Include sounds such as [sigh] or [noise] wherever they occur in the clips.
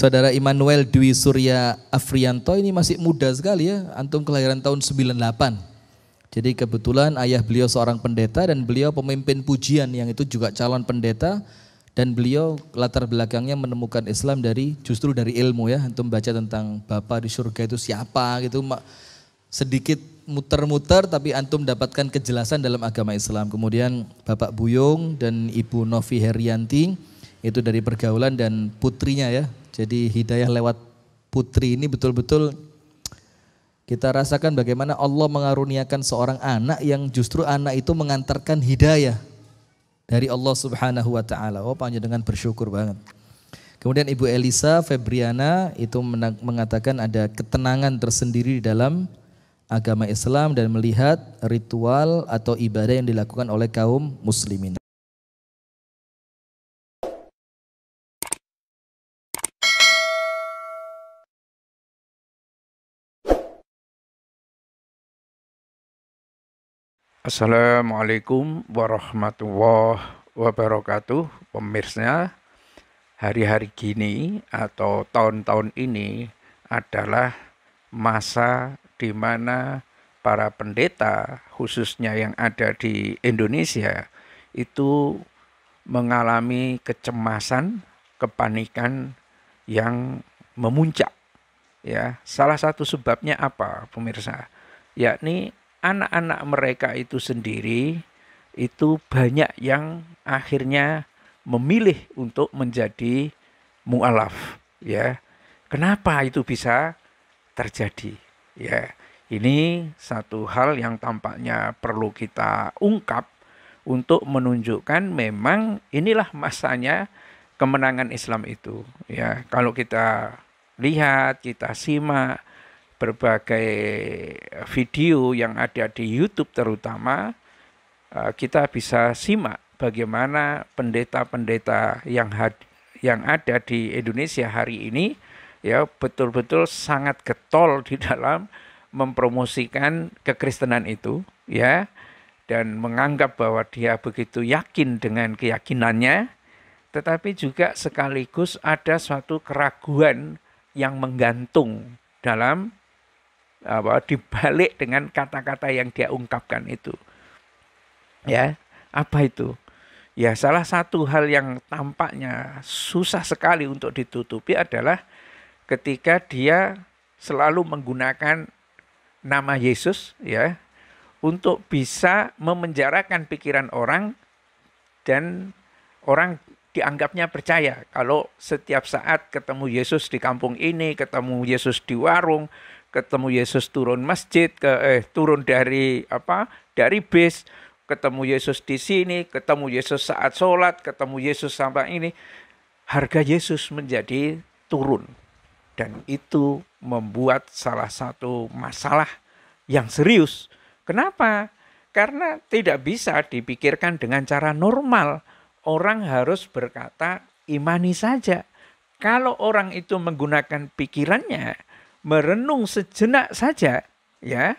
Saudara Immanuel Dwi Surya Afrianto ini masih muda sekali ya, antum kelahiran tahun 98. Jadi kebetulan ayah beliau seorang pendeta dan beliau pemimpin pujian yang itu juga calon pendeta dan beliau latar belakangnya menemukan Islam dari justru dari ilmu ya. Antum baca tentang Bapak di surga itu siapa gitu sedikit muter-muter tapi antum dapatkan kejelasan dalam agama Islam. Kemudian Bapak Buyung dan Ibu Novi Herianti itu dari pergaulan dan putrinya ya. Jadi hidayah lewat putri ini betul-betul kita rasakan bagaimana Allah mengaruniakan seorang anak yang justru anak itu mengantarkan hidayah dari Allah Subhanahu wa taala. Oh, panjang dengan bersyukur banget. Kemudian Ibu Elisa Febriana itu mengatakan ada ketenangan tersendiri di dalam agama Islam dan melihat ritual atau ibadah yang dilakukan oleh kaum muslimin. Assalamualaikum warahmatullahi wabarakatuh Pemirsa hari-hari gini atau tahun-tahun ini adalah masa di mana para pendeta khususnya yang ada di Indonesia itu mengalami kecemasan, kepanikan yang memuncak. Ya, salah satu sebabnya apa, pemirsa? Yakni anak-anak mereka itu sendiri itu banyak yang akhirnya memilih untuk menjadi mualaf ya. Kenapa itu bisa terjadi ya. Ini satu hal yang tampaknya perlu kita ungkap untuk menunjukkan memang inilah masanya kemenangan Islam itu ya. Kalau kita lihat, kita simak berbagai video yang ada di YouTube terutama eh, kita bisa simak bagaimana pendeta-pendeta yang had, yang ada di Indonesia hari ini ya betul-betul sangat getol di dalam mempromosikan kekristenan itu ya dan menganggap bahwa dia begitu yakin dengan keyakinannya tetapi juga sekaligus ada suatu keraguan yang menggantung dalam apa dibalik dengan kata-kata yang dia ungkapkan itu. Ya, apa itu? Ya, salah satu hal yang tampaknya susah sekali untuk ditutupi adalah ketika dia selalu menggunakan nama Yesus ya untuk bisa memenjarakan pikiran orang dan orang dianggapnya percaya kalau setiap saat ketemu Yesus di kampung ini, ketemu Yesus di warung, ketemu Yesus turun masjid ke eh turun dari apa dari bis ketemu Yesus di sini ketemu Yesus saat sholat ketemu Yesus sampai ini harga Yesus menjadi turun dan itu membuat salah satu masalah yang serius kenapa karena tidak bisa dipikirkan dengan cara normal orang harus berkata imani saja kalau orang itu menggunakan pikirannya merenung sejenak saja ya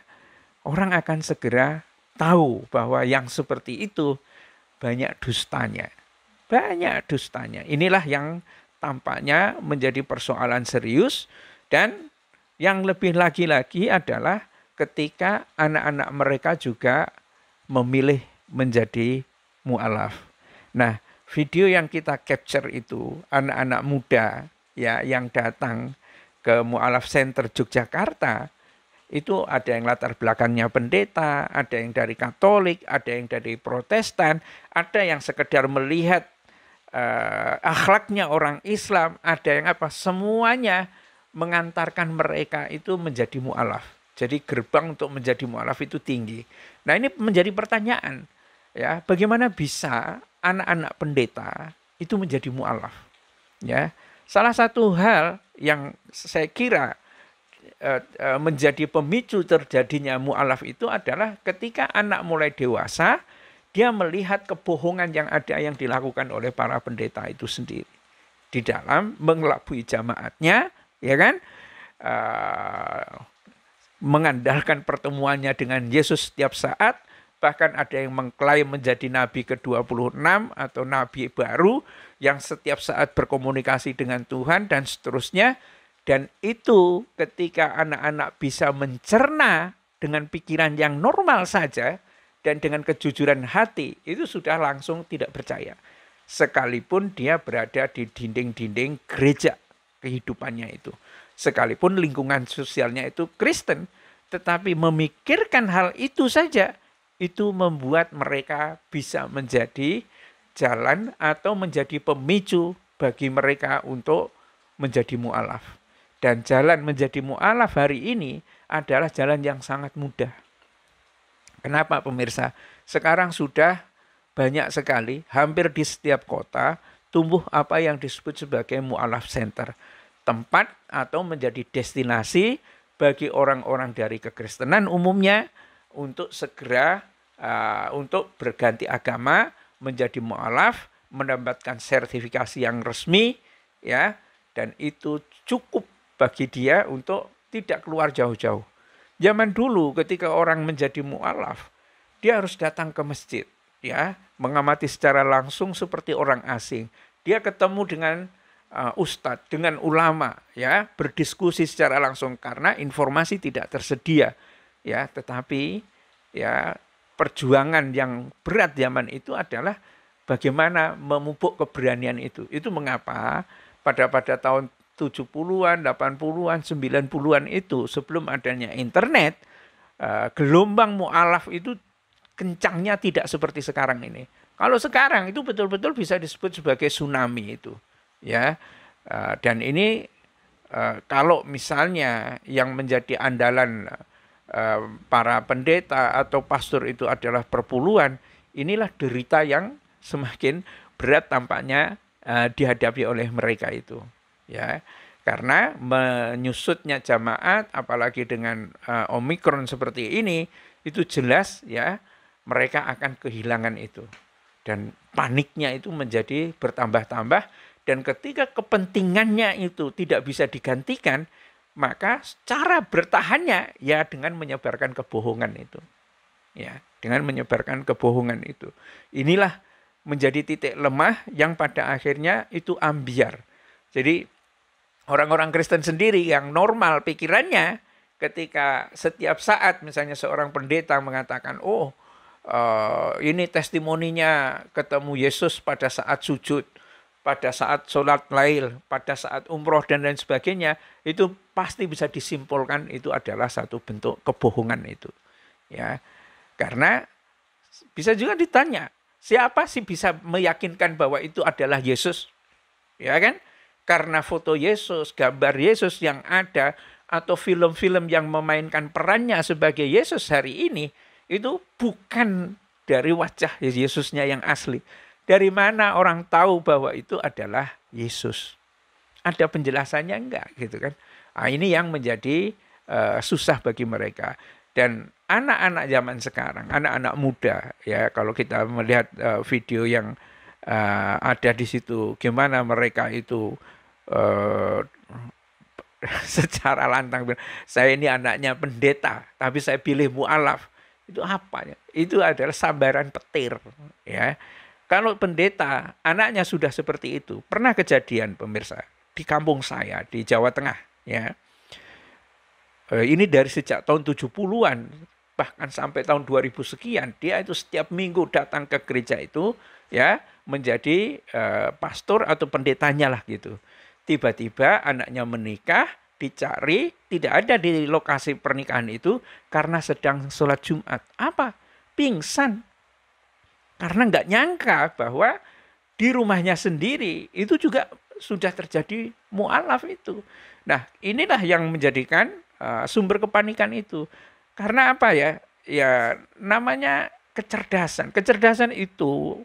orang akan segera tahu bahwa yang seperti itu banyak dustanya. Banyak dustanya. Inilah yang tampaknya menjadi persoalan serius dan yang lebih lagi-lagi adalah ketika anak-anak mereka juga memilih menjadi mualaf. Nah, video yang kita capture itu anak-anak muda ya yang datang ke Mu'alaf Center Yogyakarta, itu ada yang latar belakangnya pendeta, ada yang dari Katolik, ada yang dari Protestan, ada yang sekedar melihat uh, akhlaknya orang Islam, ada yang apa, semuanya mengantarkan mereka itu menjadi mualaf. Jadi gerbang untuk menjadi mualaf itu tinggi. Nah ini menjadi pertanyaan, ya bagaimana bisa anak-anak pendeta itu menjadi mualaf? Ya, salah satu hal yang saya kira eh, eh, menjadi pemicu terjadinya mualaf itu adalah ketika anak mulai dewasa dia melihat kebohongan yang ada yang dilakukan oleh para pendeta itu sendiri di dalam mengelabui jamaatnya ya kan eh, mengandalkan pertemuannya dengan Yesus setiap saat bahkan ada yang mengklaim menjadi nabi ke-26 atau nabi baru yang setiap saat berkomunikasi dengan Tuhan dan seterusnya dan itu ketika anak-anak bisa mencerna dengan pikiran yang normal saja dan dengan kejujuran hati itu sudah langsung tidak percaya sekalipun dia berada di dinding-dinding gereja kehidupannya itu sekalipun lingkungan sosialnya itu Kristen tetapi memikirkan hal itu saja itu membuat mereka bisa menjadi jalan atau menjadi pemicu bagi mereka untuk menjadi mu'alaf. Dan jalan menjadi mu'alaf hari ini adalah jalan yang sangat mudah. Kenapa pemirsa? Sekarang sudah banyak sekali, hampir di setiap kota, tumbuh apa yang disebut sebagai mu'alaf center. Tempat atau menjadi destinasi bagi orang-orang dari kekristenan umumnya untuk segera Ah, untuk berganti agama menjadi mualaf, mendapatkan sertifikasi yang resmi ya dan itu cukup bagi dia untuk tidak keluar jauh-jauh. Zaman dulu ketika orang menjadi mualaf, dia harus datang ke masjid ya, mengamati secara langsung seperti orang asing. Dia ketemu dengan uh, ah, ustadz, dengan ulama ya, berdiskusi secara langsung karena informasi tidak tersedia ya, tetapi ya perjuangan yang berat zaman itu adalah bagaimana memupuk keberanian itu. Itu mengapa pada pada tahun 70-an, 80-an, 90-an itu sebelum adanya internet, eh, gelombang mualaf itu kencangnya tidak seperti sekarang ini. Kalau sekarang itu betul-betul bisa disebut sebagai tsunami itu, ya. Eh, dan ini eh, kalau misalnya yang menjadi andalan Eh, para pendeta atau pastor itu adalah perpuluhan, inilah derita yang semakin berat tampaknya eh, dihadapi oleh mereka itu, ya. Karena menyusutnya jamaat, apalagi dengan uh, omikron seperti ini, itu jelas ya mereka akan kehilangan itu dan paniknya itu menjadi bertambah-tambah dan ketika kepentingannya itu tidak bisa digantikan, maka cara bertahannya ya dengan menyebarkan kebohongan itu. Ya, dengan menyebarkan kebohongan itu. Inilah menjadi titik lemah yang pada akhirnya itu ambiar. Jadi orang-orang Kristen sendiri yang normal pikirannya ketika setiap saat misalnya seorang pendeta mengatakan, "Oh, eh, ini testimoninya ketemu Yesus pada saat sujud." pada saat sholat lail, pada saat umroh dan lain sebagainya, itu pasti bisa disimpulkan itu adalah satu bentuk kebohongan itu. Ya. Karena bisa juga ditanya, siapa sih bisa meyakinkan bahwa itu adalah Yesus? Ya kan? Karena foto Yesus, gambar Yesus yang ada atau film-film yang memainkan perannya sebagai Yesus hari ini itu bukan dari wajah Yesusnya yang asli dari mana orang tahu bahwa itu adalah Yesus? Ada penjelasannya enggak gitu kan? Nah, ini yang menjadi uh, susah bagi mereka. Dan anak-anak zaman sekarang, anak-anak muda ya kalau kita melihat uh, video yang uh, ada di situ, gimana mereka itu uh, [laughs] secara lantang bilang, saya ini anaknya pendeta tapi saya pilih mualaf itu apa ya? itu adalah sambaran petir ya kalau pendeta anaknya sudah seperti itu, pernah kejadian pemirsa di kampung saya di Jawa Tengah ya. Eh, ini dari sejak tahun 70-an bahkan sampai tahun 2000 sekian dia itu setiap minggu datang ke gereja itu ya menjadi uh, pastor atau pendetanya lah gitu. Tiba-tiba anaknya menikah, dicari, tidak ada di lokasi pernikahan itu karena sedang sholat Jumat. Apa? Pingsan karena nggak nyangka bahwa di rumahnya sendiri itu juga sudah terjadi mualaf itu. Nah, inilah yang menjadikan uh, sumber kepanikan itu. Karena apa ya? Ya namanya kecerdasan. Kecerdasan itu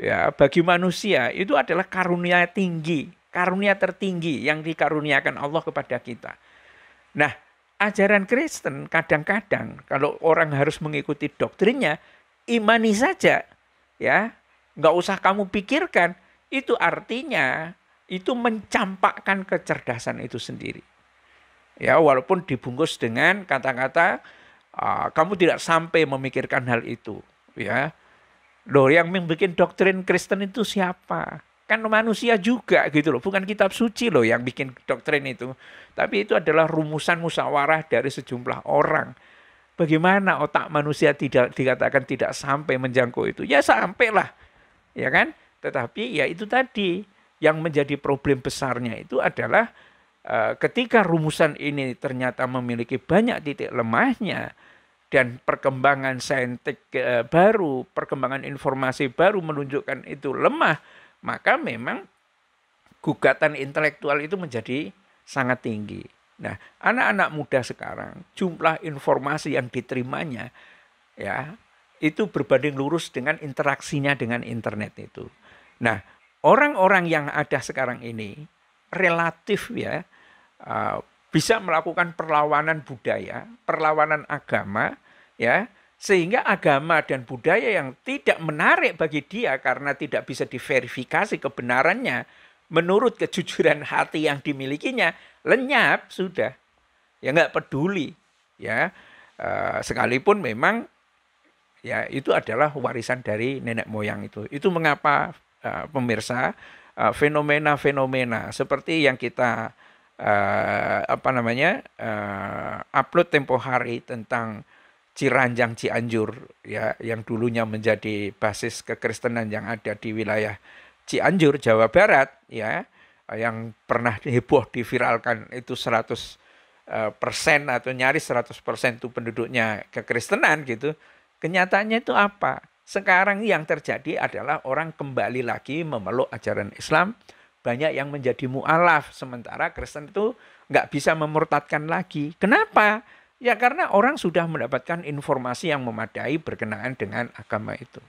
ya bagi manusia itu adalah karunia tinggi, karunia tertinggi yang dikaruniakan Allah kepada kita. Nah, ajaran Kristen kadang-kadang kalau orang harus mengikuti doktrinnya, imani saja ya nggak usah kamu pikirkan itu artinya itu mencampakkan kecerdasan itu sendiri ya walaupun dibungkus dengan kata-kata uh, kamu tidak sampai memikirkan hal itu ya loh yang membuat doktrin Kristen itu siapa kan manusia juga gitu loh bukan kitab suci loh yang bikin doktrin itu tapi itu adalah rumusan musyawarah dari sejumlah orang Bagaimana otak manusia tidak dikatakan tidak sampai menjangkau itu? Ya sampailah, ya kan? Tetapi ya itu tadi yang menjadi problem besarnya itu adalah uh, ketika rumusan ini ternyata memiliki banyak titik lemahnya dan perkembangan saintik uh, baru, perkembangan informasi baru menunjukkan itu lemah, maka memang gugatan intelektual itu menjadi sangat tinggi. Nah, anak-anak muda sekarang jumlah informasi yang diterimanya ya itu berbanding lurus dengan interaksinya dengan internet itu. Nah, orang-orang yang ada sekarang ini relatif ya eh, bisa melakukan perlawanan budaya, perlawanan agama ya sehingga agama dan budaya yang tidak menarik bagi dia karena tidak bisa diverifikasi kebenarannya menurut kejujuran hati yang dimilikinya lenyap sudah ya nggak peduli ya e, sekalipun memang ya itu adalah warisan dari nenek moyang itu itu mengapa e, pemirsa eh, fenomena-fenomena seperti yang kita e, apa namanya e, upload tempo hari tentang Ciranjang Cianjur ya yang dulunya menjadi basis kekristenan yang ada di wilayah Cianjur, Jawa Barat ya yang pernah heboh diviralkan itu 100 eh, persen atau nyaris 100 persen itu penduduknya kekristenan gitu. Kenyataannya itu apa? Sekarang yang terjadi adalah orang kembali lagi memeluk ajaran Islam, banyak yang menjadi mualaf sementara Kristen itu nggak bisa memurtadkan lagi. Kenapa? Ya karena orang sudah mendapatkan informasi yang memadai berkenaan dengan agama itu.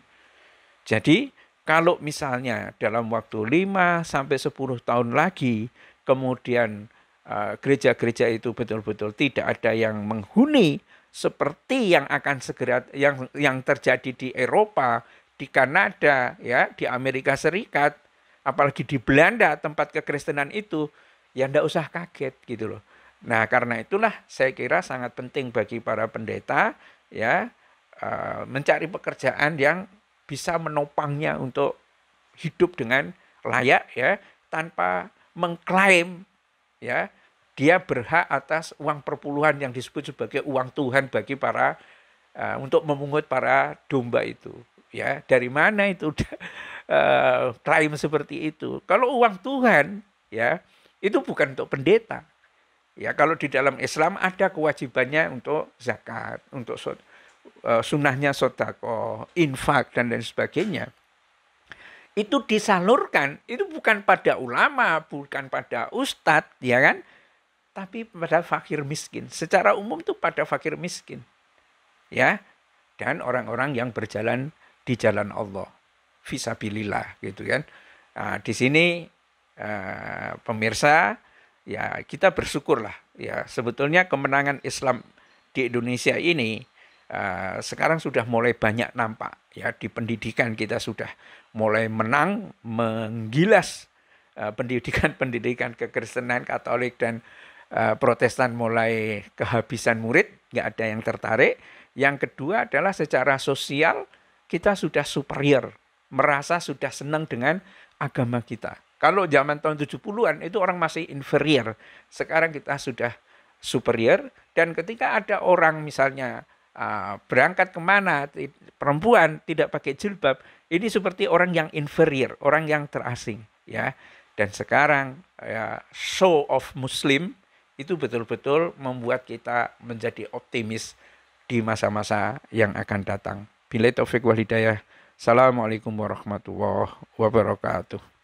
Jadi kalau misalnya dalam waktu 5 sampai 10 tahun lagi kemudian eh, gereja-gereja uh, itu betul-betul tidak ada yang menghuni seperti yang akan segera yang yang terjadi di Eropa, di Kanada, ya, di Amerika Serikat, apalagi di Belanda tempat kekristenan itu, ya ndak usah kaget gitu loh. Nah, karena itulah saya kira sangat penting bagi para pendeta ya uh, mencari pekerjaan yang bisa menopangnya untuk hidup dengan layak ya tanpa mengklaim ya dia berhak atas uang perpuluhan yang disebut sebagai uang Tuhan bagi para uh, untuk memungut para domba itu ya dari mana itu uh, [laughs] klaim seperti itu kalau uang Tuhan ya itu bukan untuk pendeta ya kalau di dalam Islam ada kewajibannya untuk zakat untuk Eh, sunnahnya sodako, infak, dan lain sebagainya. Itu disalurkan, itu bukan pada ulama, bukan pada ustadz, ya kan? Tapi pada fakir miskin. Secara umum tuh pada fakir miskin. Ya, dan orang-orang yang berjalan di jalan Allah. visabilillah gitu kan. Nah, di sini eh, pemirsa ya kita bersyukurlah ya sebetulnya kemenangan Islam di Indonesia ini Eh, sekarang sudah mulai banyak nampak ya di pendidikan kita sudah mulai menang menggilas pendidikan-pendidikan eh, [laughs] kekristenan Katolik dan eh, Protestan mulai kehabisan murid, nggak ada yang tertarik. Yang kedua adalah secara sosial kita sudah superior, merasa sudah senang dengan agama kita. Kalau zaman tahun 70-an itu orang masih inferior. Sekarang kita sudah superior dan ketika ada orang misalnya Ah, berangkat kemana perempuan tidak pakai jilbab ini seperti orang yang inferior orang yang terasing ya dan sekarang ya, show of muslim itu betul-betul membuat kita menjadi optimis di masa-masa yang akan datang. Bila taufik hidayah. Assalamualaikum warahmatullahi wabarakatuh.